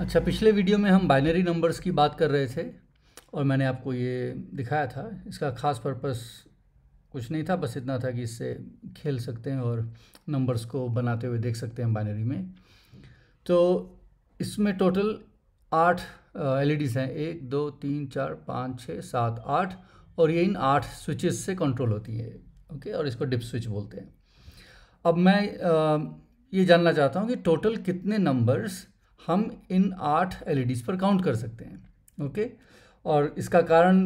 अच्छा पिछले वीडियो में हम बाइनरी नंबर्स की बात कर रहे थे और मैंने आपको ये दिखाया था इसका ख़ास पर्पस कुछ नहीं था बस इतना था कि इससे खेल सकते हैं और नंबर्स को बनाते हुए देख सकते हैं बाइनरी में तो इसमें टोटल आठ एल हैं एक दो तीन चार पाँच छः सात आठ और ये इन आठ स्विचेस से कंट्रोल होती है ओके और इसको डिप स्विच बोलते हैं अब मैं आ, ये जानना चाहता हूँ कि टोटल कितने नंबर्स हम इन आठ एल e पर काउंट कर सकते हैं ओके और इसका कारण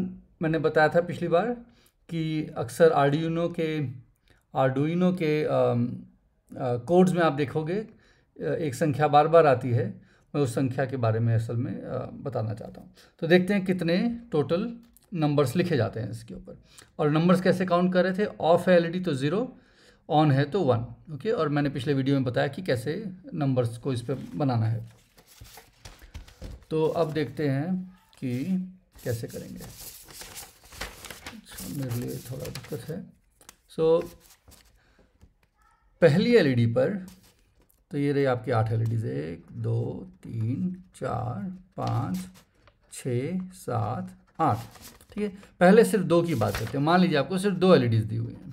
मैंने बताया था पिछली बार कि अक्सर आर्डिनो के आर्डुइनो के कोड्स में आप देखोगे एक संख्या बार बार आती है मैं उस संख्या के बारे में असल में बताना चाहता हूँ तो देखते हैं कितने टोटल नंबर्स लिखे जाते हैं इसके ऊपर और नंबर्स कैसे काउंट कर रहे थे ऑफ है एल e तो ज़ीरो ऑन है तो वन ओके और मैंने पिछले वीडियो में बताया कि कैसे नंबर्स को इस पर बनाना है तो अब देखते हैं कि कैसे करेंगे अच्छा मेरे लिए थोड़ा दिक्कत है सो so, पहली एलईडी e पर तो ये रही आपकी आठ एल e एक दो तीन चार पाँच छः सात आठ ठीक है पहले सिर्फ दो की बात करते हैं मान लीजिए आपको सिर्फ दो एल e दी हुई हैं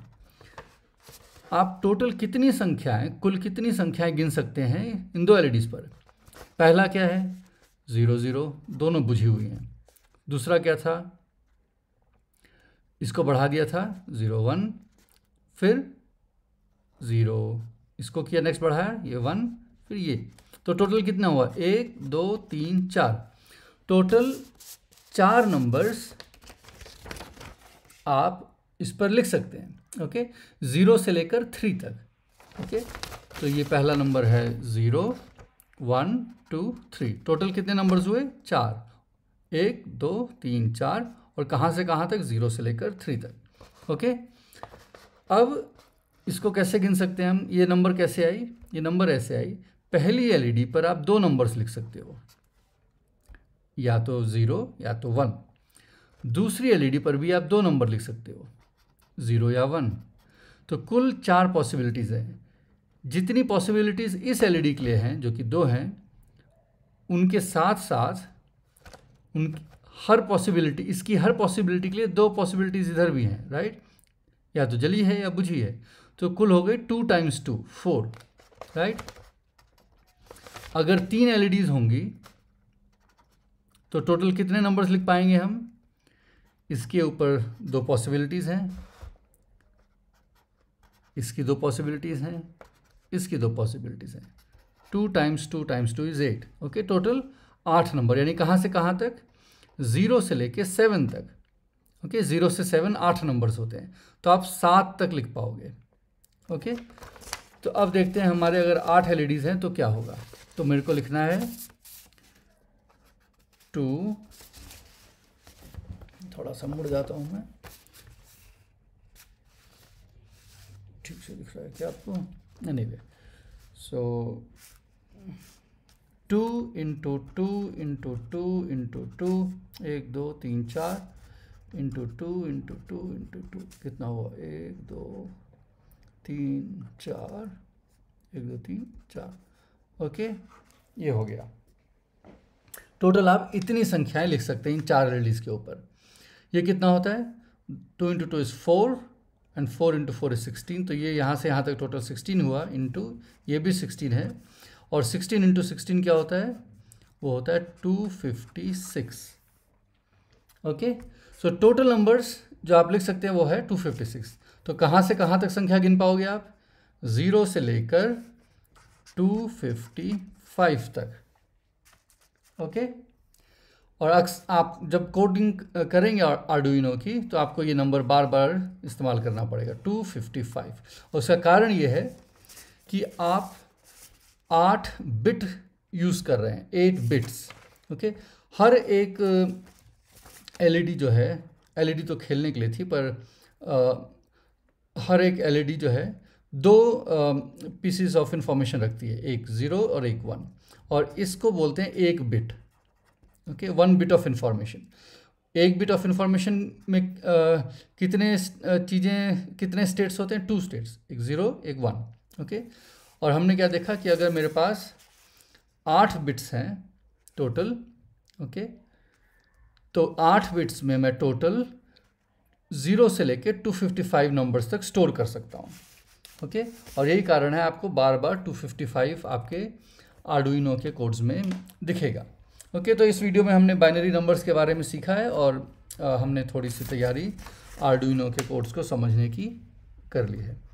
आप टोटल कितनी संख्याएं कुल कितनी संख्याएं गिन सकते हैं इन दो एल पर पहला क्या है ज़ीरो ज़ीरो दोनों बुझी हुई हैं दूसरा क्या था इसको बढ़ा दिया था ज़ीरो वन फिर ज़ीरो इसको किया नेक्स्ट बढ़ाया ये वन फिर ये तो टोटल कितना हुआ एक दो तीन चार टोटल चार नंबर्स आप इस पर लिख सकते हैं ओके ज़ीरो से लेकर थ्री तक ओके तो ये पहला नंबर है zero one two three total कितने नंबर्स हुए चार एक दो तीन चार और कहाँ से कहाँ तक ज़ीरो से लेकर थ्री तक ओके अब इसको कैसे गिन सकते हैं हम ये नंबर कैसे आई ये नंबर ऐसे आई पहली एलईडी e पर आप दो नंबर्स लिख सकते हो या तो ज़ीरो या तो वन दूसरी एलईडी e पर भी आप दो नंबर लिख सकते हो ज़ीरो या वन तो कुल चार पॉसिबिलिटीज़ हैं जितनी पॉसिबिलिटीज़ इस एलईडी e के लिए हैं जो कि दो हैं उनके साथ साथ उन हर पॉसिबिलिटी इसकी हर पॉसिबिलिटी के लिए दो पॉसिबिलिटीज़ इधर भी हैं राइट या तो जली है या बुझी है तो कुल हो गई two times two four right अगर तीन एलईडीज़ e होंगी तो टोटल कितने नंबर्स लिख पाएंगे हम इसके ऊपर दो पॉसिबिलिटीज़ हैं इसकी दो पॉसिबिलिटीज़ हैं इसकी दो पॉसिबिलिटीज़ हैं two times two times two is eight okay total आठ नंबर यानी कहाँ से कहाँ तक ज़ीरो से लेके सेवन तक ओके okay, ज़ीरो से सेवन आठ नंबर्स होते हैं तो आप सात तक लिख पाओगे ओके okay? तो अब देखते हैं हमारे अगर आठ एल हैं तो क्या होगा तो मेरे को लिखना है टू थोड़ा सा मुड़ जाता हूँ मैं ठीक से दिख रहा है क्या आपको anyway so 2 into two into two into two एक दो तीन चार into two into two into two कितना हुआ एक दो तीन चार एक दो तीन चार ओके ये हो गया टोटल आप इतनी संख्याएं लिख सकते हैं इन चार रिलीज के ऊपर ये कितना होता है two into two is four and four into four is sixteen तो ये यहाँ से यहाँ तक टोटल सिक्सटीन हुआ इंटू ये भी सिक्सटीन है और सिक्सटीन इंटू सिक्सटीन क्या होता है वो होता है two fifty six okay so total numbers जो आप लिख सकते हैं वो है टू फिफ्टी सिक्स तो कहाँ से कहाँ तक संख्या गिन पाओगे आप ज़ीरो से लेकर टू फिफ्टी फाइव तक ओके okay? और अक्स आप जब कोडिंग करेंगे आर्डुइनो की तो आपको ये नंबर बार बार इस्तेमाल करना पड़ेगा 255 और उसका कारण ये है कि आप आठ बिट यूज़ कर रहे हैं एट बिट्स ओके हर एक एलईडी e जो है एलईडी e तो खेलने के लिए थी पर आ, हर एक एलईडी e जो है दो पीसीस ऑफ इंफॉर्मेशन रखती है एक ज़ीरो और एक वन और इसको बोलते हैं एक bit okay one bit of information एक बिट ऑफ इंफॉर्मेशन में uh, कितने uh, चीज़ें कितने स्टेट्स होते हैं टू स्टेट्स एक ज़ीरो एक वन ओके और हमने क्या देखा कि अगर मेरे पास आठ बिट्स हैं टोटल ओके तो आठ बिट्स में मैं टोटल ज़ीरो से लेके 255 नंबर्स तक स्टोर कर सकता हूँ ओके okay? और यही कारण है आपको बार बार 255 आपके आर्डुइनो के कोड्स में दिखेगा ओके तो इस वीडियो में हमने बाइनरी नंबर्स के बारे में सीखा है और आ, हमने थोड़ी सी तैयारी आर्डुइनो के कोर्स को समझने की कर ली है